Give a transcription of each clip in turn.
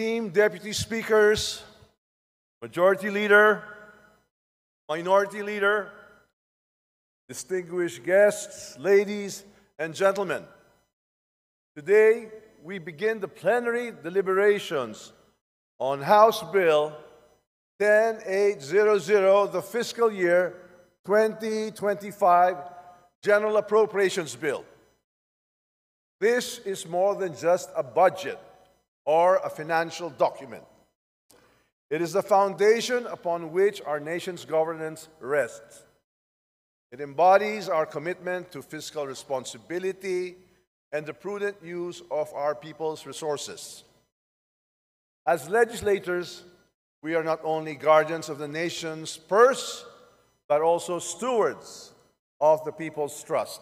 Team deputy speakers, majority leader, minority leader, distinguished guests, ladies, and gentlemen. Today, we begin the plenary deliberations on House Bill 10800, the fiscal year 2025 General Appropriations Bill. This is more than just a budget or a financial document. It is the foundation upon which our nation's governance rests. It embodies our commitment to fiscal responsibility and the prudent use of our people's resources. As legislators, we are not only guardians of the nation's purse, but also stewards of the people's trust.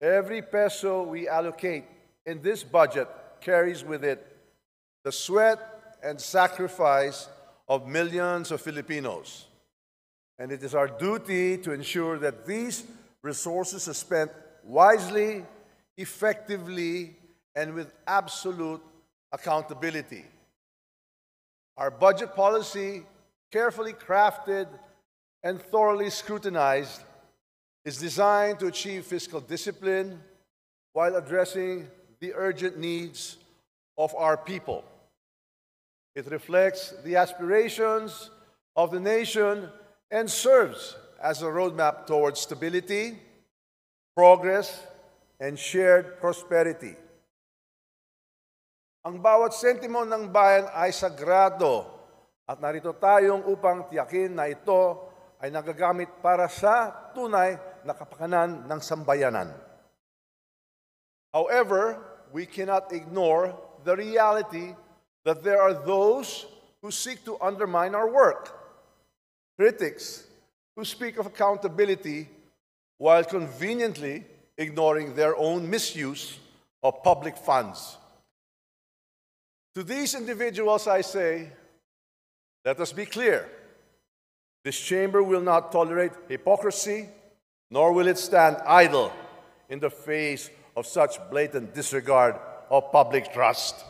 Every peso we allocate in this budget carries with it the sweat and sacrifice of millions of Filipinos. And it is our duty to ensure that these resources are spent wisely, effectively, and with absolute accountability. Our budget policy, carefully crafted and thoroughly scrutinized, is designed to achieve fiscal discipline while addressing the urgent needs of our people. It reflects the aspirations of the nation and serves as a roadmap towards stability, progress, and shared prosperity. Ang bawat sentimo ng bayan ay sagrado at narito tayong upang tiyakin na ito ay nagagamit para sa tunay na kapakanan ng sambayanan. However, we cannot ignore the reality that there are those who seek to undermine our work, critics who speak of accountability while conveniently ignoring their own misuse of public funds. To these individuals, I say, let us be clear. This chamber will not tolerate hypocrisy, nor will it stand idle in the face of such blatant disregard of public trust.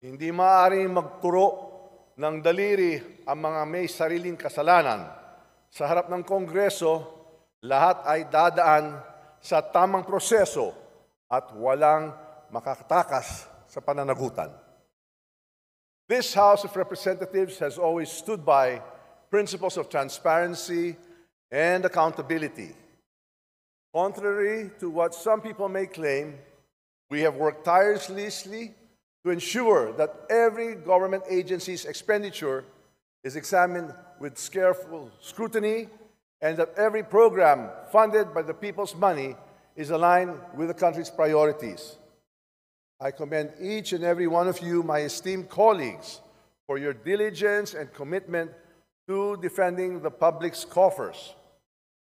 Hindi maaaring magturo ng daliri ang mga may sariling kasalanan. Sa harap ng Kongreso, lahat ay dadaan sa tamang proseso at walang makatakas sa pananagutan. This House of Representatives has always stood by principles of transparency and accountability. Contrary to what some people may claim, we have worked tirelessly to ensure that every government agency's expenditure is examined with careful scrutiny and that every program funded by the people's money is aligned with the country's priorities. I commend each and every one of you, my esteemed colleagues, for your diligence and commitment to defending the public's coffers.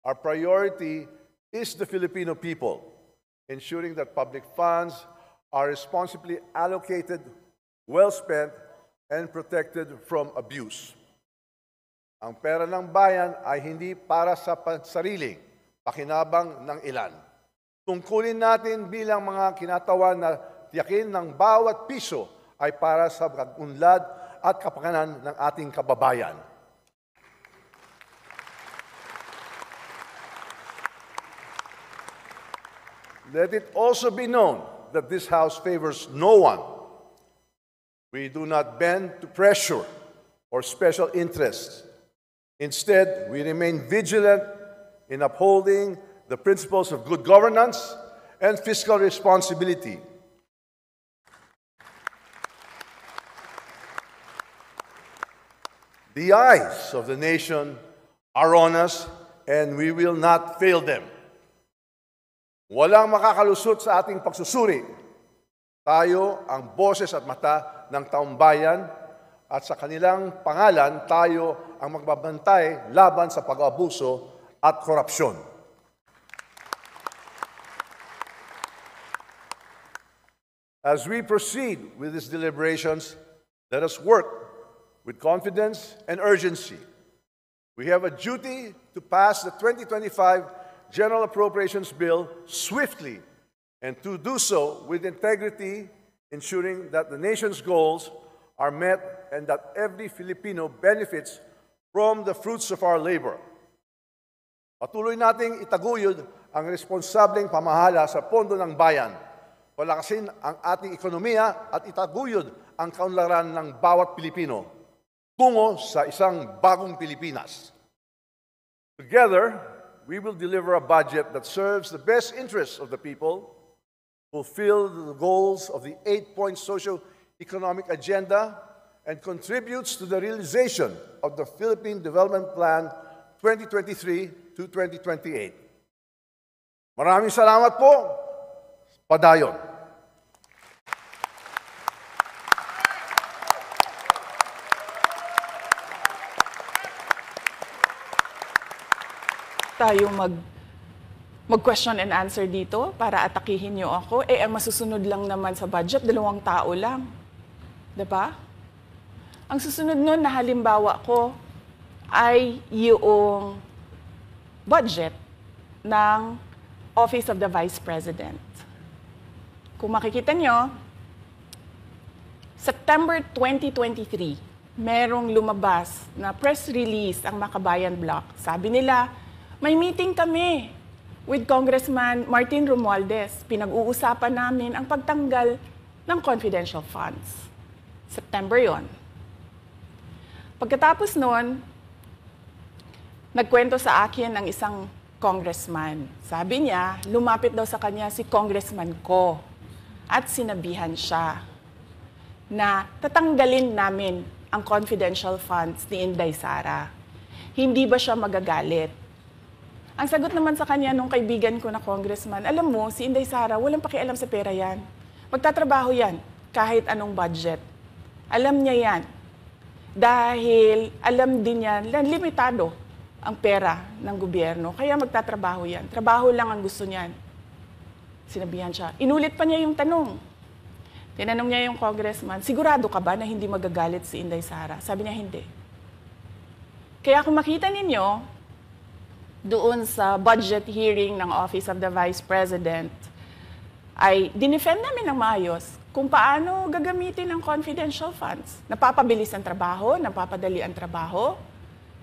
Our priority is the Filipino people, ensuring that public funds are responsibly allocated, well spent, and protected from abuse. Ang pera ng bayan ay hindi para sa sariling pakinabang ng ilan. Tungkulin natin bilang mga kinatawan na tiyakin ng bawat piso ay para sa pagunlad at kapakanan ng ating kababayan. Let it also be known that this house favors no one. We do not bend to pressure or special interests. Instead, we remain vigilant in upholding the principles of good governance and fiscal responsibility. The eyes of the nation are on us, and we will not fail them. Walang makakalusot sa ating pagsusuri. Tayo ang boses at mata ng taong bayan at sa kanilang pangalan tayo ang magbabantay laban sa pag-abuso at korupsyon. As we proceed with these deliberations, let us work with confidence and urgency. We have a duty to pass the 2025 General Appropriations Bill swiftly and to do so with integrity, ensuring that the nation's goals are met and that every Filipino benefits from the fruits of our labor. Patuloy nating itaguyod ang responsableng pamahala sa pondo ng bayan, palakasin ang ating ekonomiya at itaguyod ang kaunlaran ng bawat Pilipino tungo sa isang bagong Pilipinas. Together, we will deliver a budget that serves the best interests of the people, fulfill the goals of the eight-point socio-economic agenda, and contributes to the realization of the Philippine Development Plan 2023 to 2028. Maraming salamat po. Padayon. tayo mag mag-question and answer dito para atakihin niyo ako. Eh, ang masusunod lang naman sa budget, dalawang tao lang. ba? Diba? Ang susunod nun na halimbawa ko ay yung budget ng Office of the Vice President. Kung makikita nyo, September 2023, merong lumabas na press release ang Makabayan Block. Sabi nila, may meeting kami with Congressman Martin Romualdez. Pinag-uusapan namin ang pagtanggal ng confidential funds. September yon. Pagkatapos noon, nagkwento sa akin ng isang congressman. Sabi niya, lumapit daw sa kanya si congressman ko at sinabihan siya na tatanggalin namin ang confidential funds ni Inday Sara. Hindi ba siya magagalit? Ang sagot naman sa kanya nung kaibigan ko na congressman, alam mo, si Inday Sara, walang pakialam sa pera yan. Magtatrabaho yan, kahit anong budget. Alam niya yan. Dahil alam din yan, limitado ang pera ng gobyerno. Kaya magtatrabaho yan. Trabaho lang ang gusto niyan. Sinabihan siya. Inulit pa niya yung tanong. Tinanong niya yung congressman, sigurado ka ba na hindi magagalit si Inday Sara? Sabi niya, hindi. Kaya kung makita ninyo, doon sa budget hearing ng Office of the Vice President, ay dinefend namin ng maayos kung paano gagamitin ang confidential funds. Napapabilis ang trabaho, napapadali ang trabaho,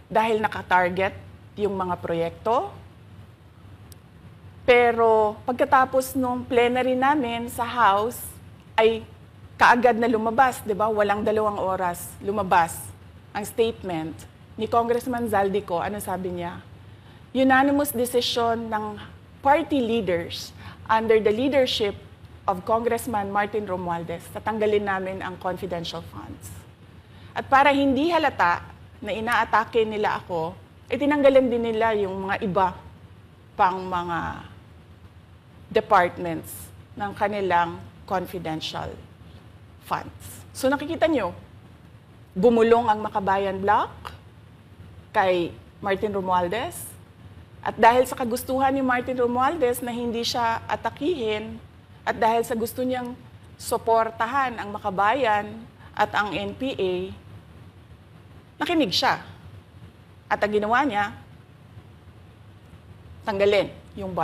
dahil nakatarget yung mga proyekto. Pero pagkatapos nung plenary namin sa House, ay kaagad na lumabas, di ba? Walang dalawang oras lumabas ang statement ni Congressman Zaldico. Ano sabi niya? unanimous decision ng party leaders under the leadership of Congressman Martin Romualdez tatanggalin namin ang confidential funds. At para hindi halata na inaatake nila ako, eh din nila yung mga iba pang mga departments ng kanilang confidential funds. So nakikita nyo, bumulong ang Makabayan Block kay Martin Romualdez, at dahil sa kagustuhan ni Martin Romualdez na hindi siya atakihin, at dahil sa gusto niyang suportahan ang makabayan at ang NPA, nakinig siya. At ang ginawa niya, tanggalin yung